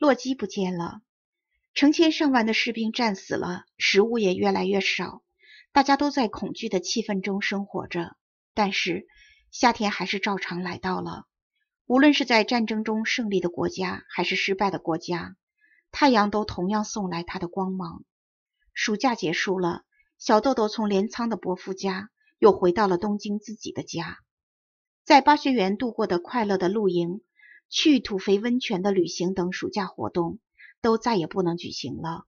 洛基不见了，成千上万的士兵战死了，食物也越来越少，大家都在恐惧的气氛中生活着。但是夏天还是照常来到了，无论是在战争中胜利的国家，还是失败的国家，太阳都同样送来它的光芒。暑假结束了，小豆豆从镰仓的伯父家又回到了东京自己的家，在巴学园度过的快乐的露营。去土肥温泉的旅行等暑假活动都再也不能举行了，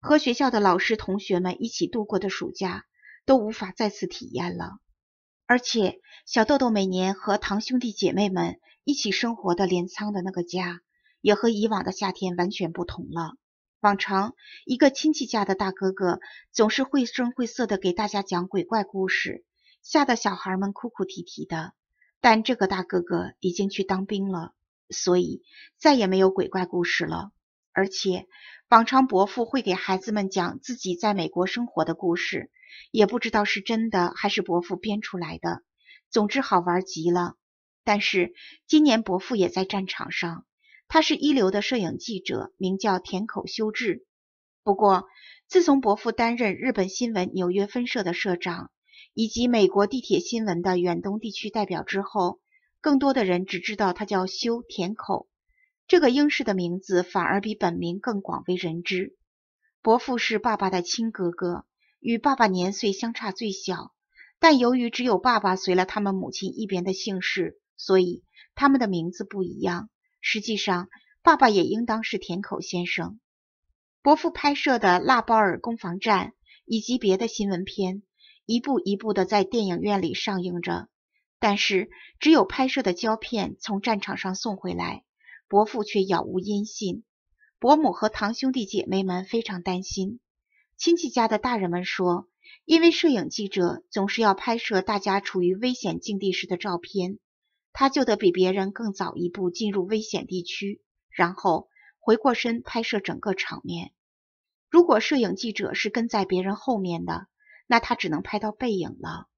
和学校的老师同学们一起度过的暑假都无法再次体验了。而且，小豆豆每年和堂兄弟姐妹们一起生活的镰仓的那个家，也和以往的夏天完全不同了。往常一个亲戚家的大哥哥总是绘声绘色的给大家讲鬼怪故事，吓得小孩们哭哭啼啼的。但这个大哥哥已经去当兵了。所以再也没有鬼怪故事了。而且往常伯父会给孩子们讲自己在美国生活的故事，也不知道是真的还是伯父编出来的。总之好玩极了。但是今年伯父也在战场上，他是一流的摄影记者，名叫田口修治。不过自从伯父担任日本新闻纽约分社的社长，以及美国地铁新闻的远东地区代表之后，更多的人只知道他叫修田口，这个英式的名字反而比本名更广为人知。伯父是爸爸的亲哥哥，与爸爸年岁相差最小，但由于只有爸爸随了他们母亲一边的姓氏，所以他们的名字不一样。实际上，爸爸也应当是田口先生。伯父拍摄的《腊包尔攻防战》以及别的新闻片，一部一部的在电影院里上映着。但是，只有拍摄的胶片从战场上送回来，伯父却杳无音信。伯母和堂兄弟姐妹们非常担心。亲戚家的大人们说，因为摄影记者总是要拍摄大家处于危险境地时的照片，他就得比别人更早一步进入危险地区，然后回过身拍摄整个场面。如果摄影记者是跟在别人后面的，那他只能拍到背影了。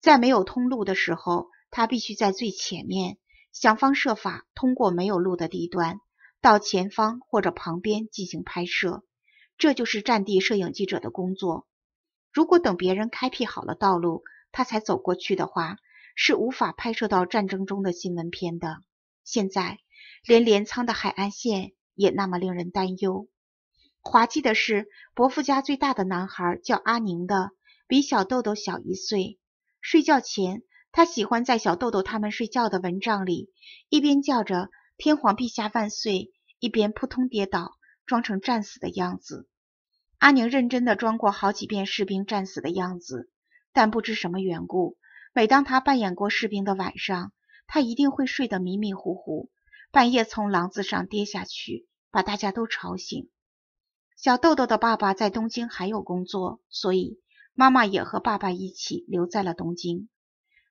在没有通路的时候，他必须在最前面，想方设法通过没有路的地段，到前方或者旁边进行拍摄。这就是战地摄影记者的工作。如果等别人开辟好了道路，他才走过去的话，是无法拍摄到战争中的新闻片的。现在，连镰仓的海岸线也那么令人担忧。滑稽的是，伯父家最大的男孩叫阿宁的，比小豆豆小一岁。睡觉前，他喜欢在小豆豆他们睡觉的蚊帐里，一边叫着“天皇陛下万岁”，一边扑通跌倒，装成战死的样子。阿宁认真地装过好几遍士兵战死的样子，但不知什么缘故，每当他扮演过士兵的晚上，他一定会睡得迷迷糊糊，半夜从廊子上跌下去，把大家都吵醒。小豆豆的爸爸在东京还有工作，所以。妈妈也和爸爸一起留在了东京。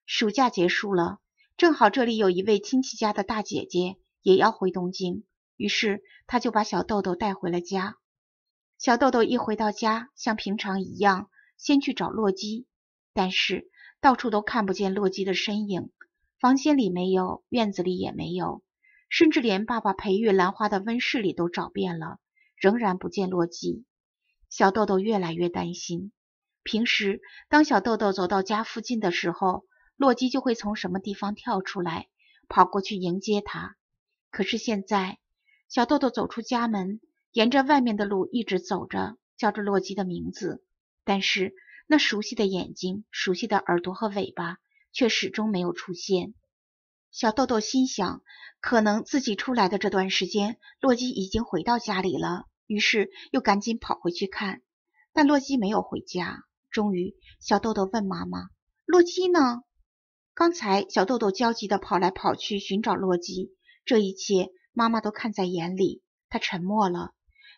暑假结束了，正好这里有一位亲戚家的大姐姐也要回东京，于是她就把小豆豆带回了家。小豆豆一回到家，像平常一样先去找洛基，但是到处都看不见洛基的身影，房间里没有，院子里也没有，甚至连爸爸培育兰花的温室里都找遍了，仍然不见洛基。小豆豆越来越担心。平时，当小豆豆走到家附近的时候，洛基就会从什么地方跳出来，跑过去迎接他。可是现在，小豆豆走出家门，沿着外面的路一直走着，叫着洛基的名字。但是，那熟悉的眼睛、熟悉的耳朵和尾巴却始终没有出现。小豆豆心想，可能自己出来的这段时间，洛基已经回到家里了。于是，又赶紧跑回去看，但洛基没有回家。终于，小豆豆问妈妈：“洛基呢？”刚才，小豆豆焦急的跑来跑去寻找洛基，这一切妈妈都看在眼里。她沉默了。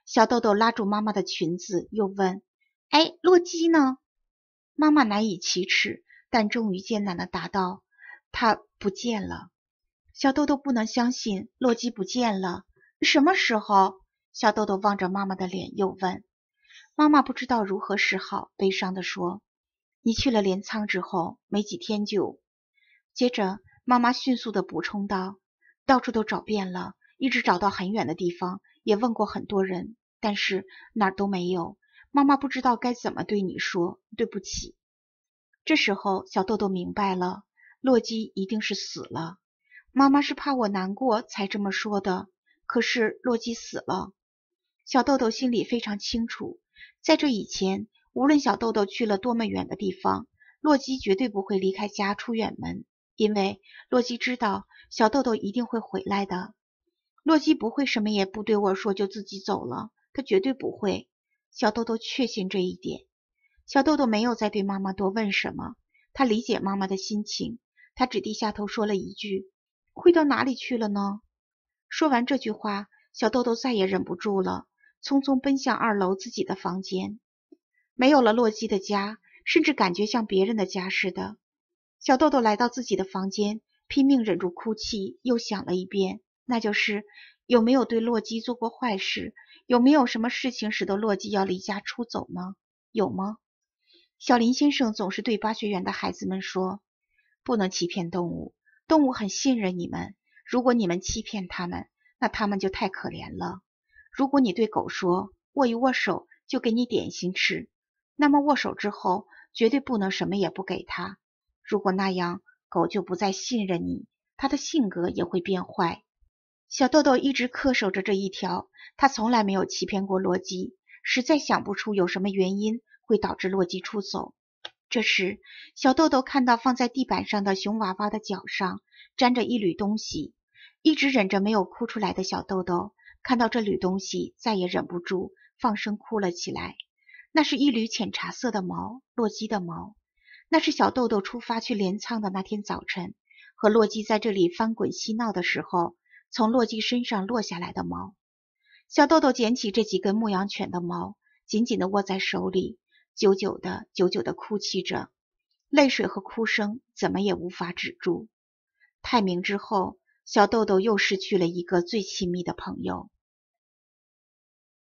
小豆豆拉住妈妈的裙子，又问：“哎，洛基呢？”妈妈难以启齿，但终于艰难的答道：“他不见了。”小豆豆不能相信洛基不见了。什么时候？小豆豆望着妈妈的脸，又问。妈妈不知道如何是好，悲伤的说：“你去了镰仓之后，没几天就……”接着，妈妈迅速的补充道：“到处都找遍了，一直找到很远的地方，也问过很多人，但是哪儿都没有。”妈妈不知道该怎么对你说，对不起。这时候，小豆豆明白了，洛基一定是死了。妈妈是怕我难过才这么说的。可是，洛基死了，小豆豆心里非常清楚。在这以前，无论小豆豆去了多么远的地方，洛基绝对不会离开家出远门。因为洛基知道小豆豆一定会回来的。洛基不会什么也不对我说就自己走了，他绝对不会。小豆豆确信这一点。小豆豆没有再对妈妈多问什么，他理解妈妈的心情。他只低下头说了一句：“会到哪里去了呢？”说完这句话，小豆豆再也忍不住了。匆匆奔向二楼自己的房间，没有了洛基的家，甚至感觉像别人的家似的。小豆豆来到自己的房间，拼命忍住哭泣，又想了一遍：那就是有没有对洛基做过坏事？有没有什么事情使得洛基要离家出走呢？有吗？小林先生总是对巴学园的孩子们说：“不能欺骗动物，动物很信任你们，如果你们欺骗他们，那他们就太可怜了。”如果你对狗说握一握手就给你点心吃，那么握手之后绝对不能什么也不给它。如果那样，狗就不再信任你，它的性格也会变坏。小豆豆一直恪守着这一条，他从来没有欺骗过洛基。实在想不出有什么原因会导致洛基出走。这时，小豆豆看到放在地板上的熊娃娃的脚上沾着一缕东西，一直忍着没有哭出来的小豆豆。看到这缕东西，再也忍不住，放声哭了起来。那是一缕浅茶色的毛，洛基的毛。那是小豆豆出发去镰仓的那天早晨，和洛基在这里翻滚嬉闹的时候，从洛基身上落下来的毛。小豆豆捡起这几根牧羊犬的毛，紧紧地握在手里，久久的、久久的哭泣着，泪水和哭声怎么也无法止住。太明之后。小豆豆又失去了一个最亲密的朋友。